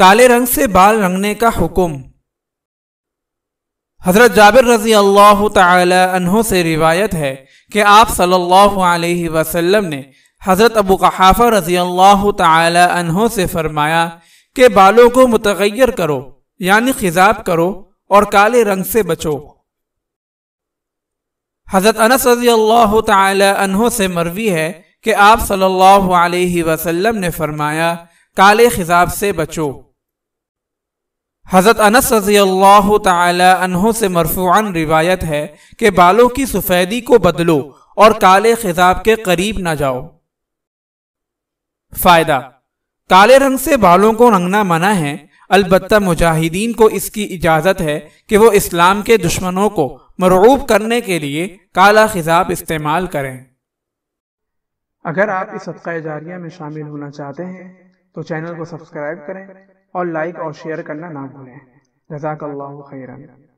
काले रंग से बाल रंगने का हुक्म हजरत जाबिर रजी अल्लाह तहों से रिवायत है कि आप सल्लल्लाहु अलैहि वसल्लम ने हजरत अबू कहाफ़ा रजी अल्लाह तहों से फरमाया कि बालों को मुतगैर करो यानी खिजाब करो और काले रंग से बचो हज़रत अनस रजी अल्लाह तहों से मरवी है कि आप सल्लल्लाहु अलैहि वसल्लम ने फरमाया काले खिजाब से बचो हज़रत अनस रजी अल्लाह तहों से मरफून रिवायत है कि बालों की सफ़ेदी को बदलो और काले खिजाब के करीब ना जाओ फ़ायदा काले रंग से बालों को रंगना मना है अलबत्ता मुजाहिदीन को इसकी इजाज़त है कि वो इस्लाम के दुश्मनों को मरूब करने के लिए काला खिजाब इस्तेमाल करें अगर आप इस सदका जारिया में शामिल होना चाहते हैं तो चैनल को सब्सक्राइब करें और लाइक और शेयर करना ना भूलें जजाक खैरन